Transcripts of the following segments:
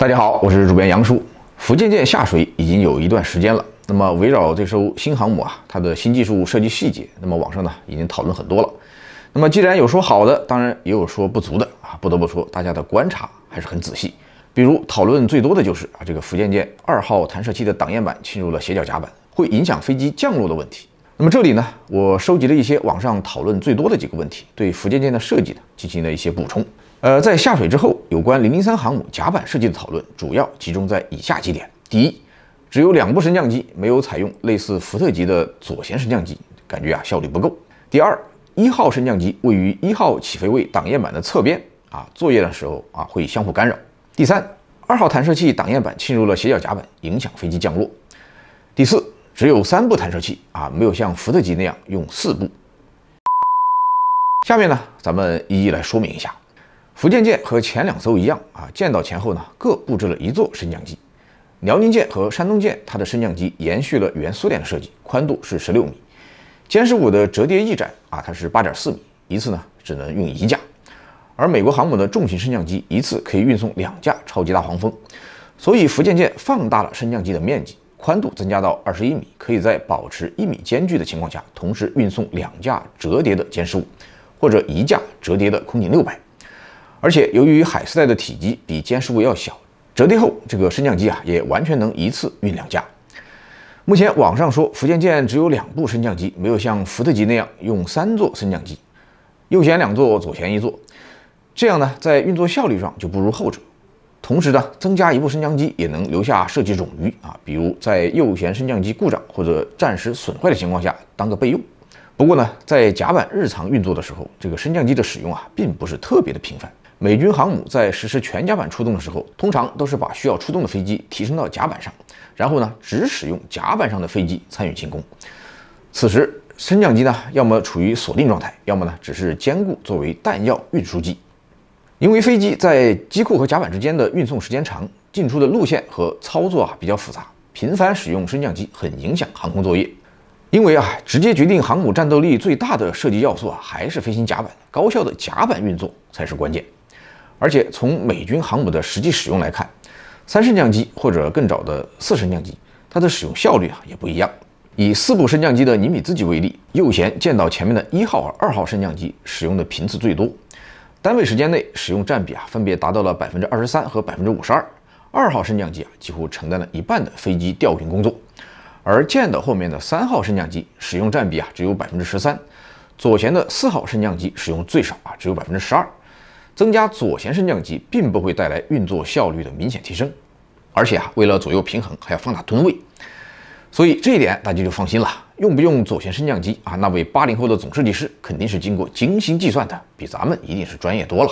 大家好，我是主编杨叔。福建舰下水已经有一段时间了，那么围绕这艘新航母啊，它的新技术设计细节，那么网上呢已经讨论很多了。那么既然有说好的，当然也有说不足的啊，不得不说大家的观察还是很仔细。比如讨论最多的就是啊这个福建舰二号弹射器的挡焰板侵入了斜角甲板，会影响飞机降落的问题。那么这里呢，我收集了一些网上讨论最多的几个问题，对福建舰的设计呢进行了一些补充。呃，在下水之后，有关零零三航母甲板设计的讨论主要集中在以下几点：第一，只有两部升降机，没有采用类似福特级的左舷升降机，感觉啊效率不够；第二，一号升降机位于一号起飞位挡焰板的侧边，啊作业的时候啊会相互干扰；第三，二号弹射器挡焰板侵入了斜角甲板，影响飞机降落；第四，只有三部弹射器啊，没有像福特级那样用四部。下面呢，咱们一一来说明一下。福建舰和前两艘一样啊，舰岛前后呢各布置了一座升降机。辽宁舰和山东舰，它的升降机延续了原苏联的设计，宽度是十六米。歼十五的折叠翼展啊，它是八点四米，一次呢只能用一架。而美国航母的重型升降机一次可以运送两架超级大黄蜂，所以福建舰放大了升降机的面积，宽度增加到二十一米，可以在保持一米间距的情况下，同时运送两架折叠的歼十五，或者一架折叠的空警六百。而且，由于海丝带的体积比歼十五要小，折叠后这个升降机啊也完全能一次运两架。目前网上说福建舰只有两部升降机，没有像福特级那样用三座升降机，右舷两座，左舷一座，这样呢在运作效率上就不如后者。同时呢，增加一部升降机也能留下设计冗余啊，比如在右舷升降机故障或者暂时损坏的情况下当个备用。不过呢，在甲板日常运作的时候，这个升降机的使用啊并不是特别的频繁。美军航母在实施全甲板出动的时候，通常都是把需要出动的飞机提升到甲板上，然后呢，只使用甲板上的飞机参与进攻。此时，升降机呢，要么处于锁定状态，要么呢，只是兼顾作为弹药运输机。因为飞机在机库和甲板之间的运送时间长，进出的路线和操作啊比较复杂，频繁使用升降机很影响航空作业。因为啊，直接决定航母战斗力最大的设计要素啊，还是飞行甲板，高效的甲板运作才是关键。而且从美军航母的实际使用来看，三升降机或者更早的四升降机，它的使用效率啊也不一样。以四部升降机的尼米兹级为例，右舷舰岛前面的一号和二号升降机使用的频次最多，单位时间内使用占比啊分别达到了百分之二十三和百分之五十二。二号升降机啊几乎承担了一半的飞机调运工作，而舰岛后面的三号升降机使用占比啊只有百分之十三，左舷的四号升降机使用最少啊只有百分之十二。增加左舷升降机并不会带来运作效率的明显提升，而且啊，为了左右平衡还要放大吨位，所以这一点大家就放心了。用不用左舷升降机啊？那位八零后的总设计师肯定是经过精心计算的，比咱们一定是专业多了。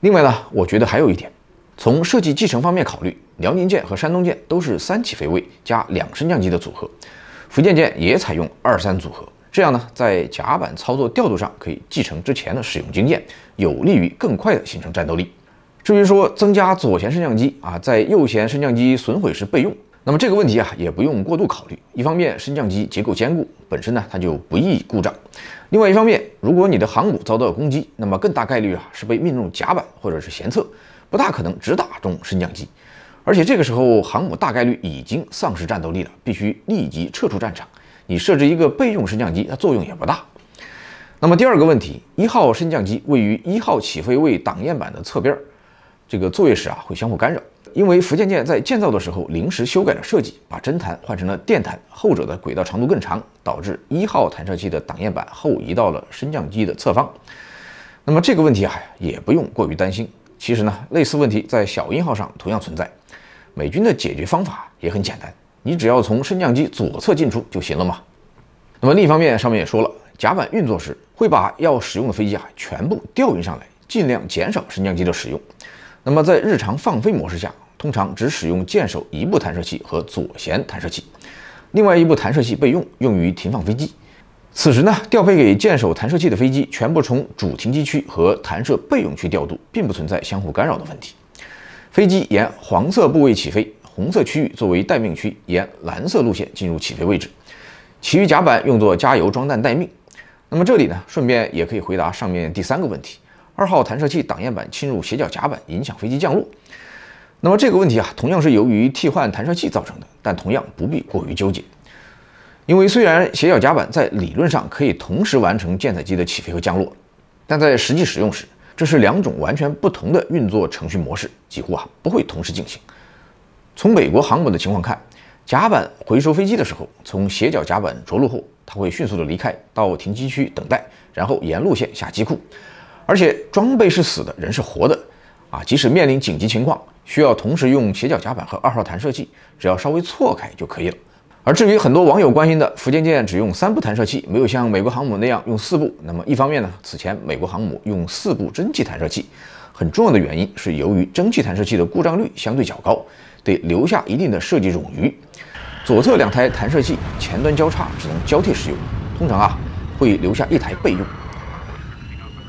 另外呢，我觉得还有一点，从设计继承方面考虑，辽宁舰和山东舰都是三起飞位加两升降机的组合，福建舰也采用二三组合。这样呢，在甲板操作调度上可以继承之前的使用经验，有利于更快的形成战斗力。至于说增加左舷升降机啊，在右舷升降机损毁时备用，那么这个问题啊也不用过度考虑。一方面，升降机结构坚固，本身呢它就不易故障；另外一方面，如果你的航母遭到攻击，那么更大概率啊是被命中甲板或者是舷侧，不大可能直打中升降机。而且这个时候航母大概率已经丧失战斗力了，必须立即撤出战场。你设置一个备用升降机，它作用也不大。那么第二个问题，一号升降机位于一号起飞位挡焰板的侧边儿，这个作业时啊会相互干扰。因为福建舰在建造的时候临时修改了设计，把真弹换成了电弹，后者的轨道长度更长，导致一号弹射器的挡焰板后移到了升降机的侧方。那么这个问题啊也不用过于担心。其实呢，类似问题在小鹰号上同样存在，美军的解决方法也很简单。你只要从升降机左侧进出就行了嘛。那么另一方面，上面也说了，甲板运作时会把要使用的飞机啊全部调运上来，尽量减少升降机的使用。那么在日常放飞模式下，通常只使用舰首一部弹射器和左舷弹射器，另外一部弹射器备用，用于停放飞机。此时呢，调配给舰首弹射器的飞机全部从主停机区和弹射备用区调度，并不存在相互干扰的问题。飞机沿黄色部位起飞。红色区域作为待命区，沿蓝色路线进入起飞位置，其余甲板用作加油、装弹待命。那么这里呢，顺便也可以回答上面第三个问题：二号弹射器挡焰板侵入斜角甲板，影响飞机降落。那么这个问题啊，同样是由于替换弹射器造成的，但同样不必过于纠结，因为虽然斜角甲板在理论上可以同时完成舰载机的起飞和降落，但在实际使用时，这是两种完全不同的运作程序模式，几乎啊不会同时进行。从美国航母的情况看，甲板回收飞机的时候，从斜角甲板着陆后，它会迅速的离开，到停机区等待，然后沿路线下机库。而且装备是死的，人是活的，啊，即使面临紧急情况，需要同时用斜角甲板和二号弹射器，只要稍微错开就可以了。而至于很多网友关心的，福建舰只用三部弹射器，没有像美国航母那样用四部，那么一方面呢，此前美国航母用四部蒸汽弹射器，很重要的原因是由于蒸汽弹射器的故障率相对较高。得留下一定的设计冗余。左侧两台弹射器前端交叉，只能交替使用，通常啊会留下一台备用。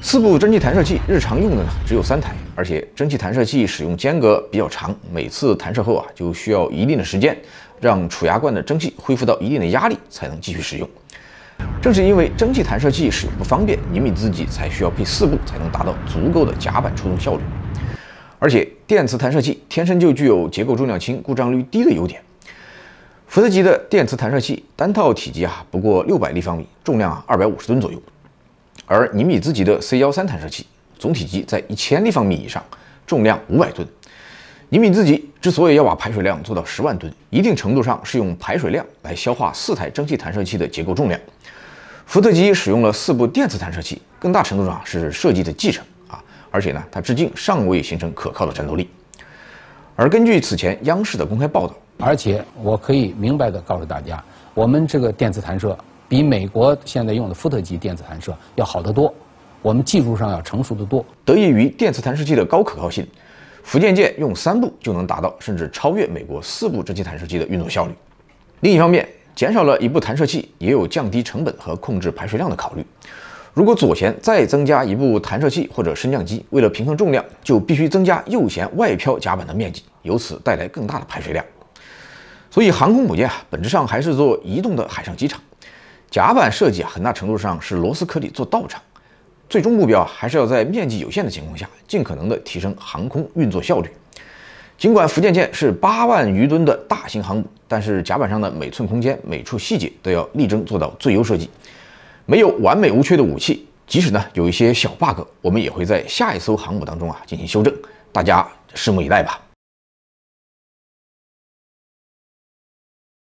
四部蒸汽弹射器日常用的呢只有三台，而且蒸汽弹射器使用间隔比较长，每次弹射后啊就需要一定的时间，让储压罐的蒸汽恢复到一定的压力才能继续使用。正是因为蒸汽弹射器使用不方便，尼米兹级才需要配四部才能达到足够的甲板出动效率。而且电磁弹射器天生就具有结构重量轻、故障率低的优点。福特级的电磁弹射器单套体积啊不过六百立方米，重量啊二百五十吨左右。而尼米兹级的 C 幺三弹射器总体积在一千立方米以上，重量五百吨。尼米兹级之所以要把排水量做到十万吨，一定程度上是用排水量来消化四台蒸汽弹射器的结构重量。福特级使用了四部电磁弹射器，更大程度上是设计的继承。而且呢，它至今尚未形成可靠的战斗力。而根据此前央视的公开报道，而且我可以明白地告诉大家，我们这个电磁弹射比美国现在用的福特级电磁弹射要好得多，我们技术上要成熟得多。得益于电磁弹射器的高可靠性，福建舰用三部就能达到甚至超越美国四部蒸汽弹射器的运动效率。另一方面，减少了一部弹射器，也有降低成本和控制排水量的考虑。如果左舷再增加一部弹射器或者升降机，为了平衡重量，就必须增加右舷外飘甲板的面积，由此带来更大的排水量。所以航空母舰啊，本质上还是做移动的海上机场。甲板设计啊，很大程度上是螺丝壳里做道场，最终目标还是要在面积有限的情况下，尽可能的提升航空运作效率。尽管福建舰是八万余吨的大型航母，但是甲板上的每寸空间、每处细节都要力争做到最优设计。没有完美无缺的武器，即使呢有一些小 bug，我们也会在下一艘航母当中啊进行修正，大家拭目以待吧。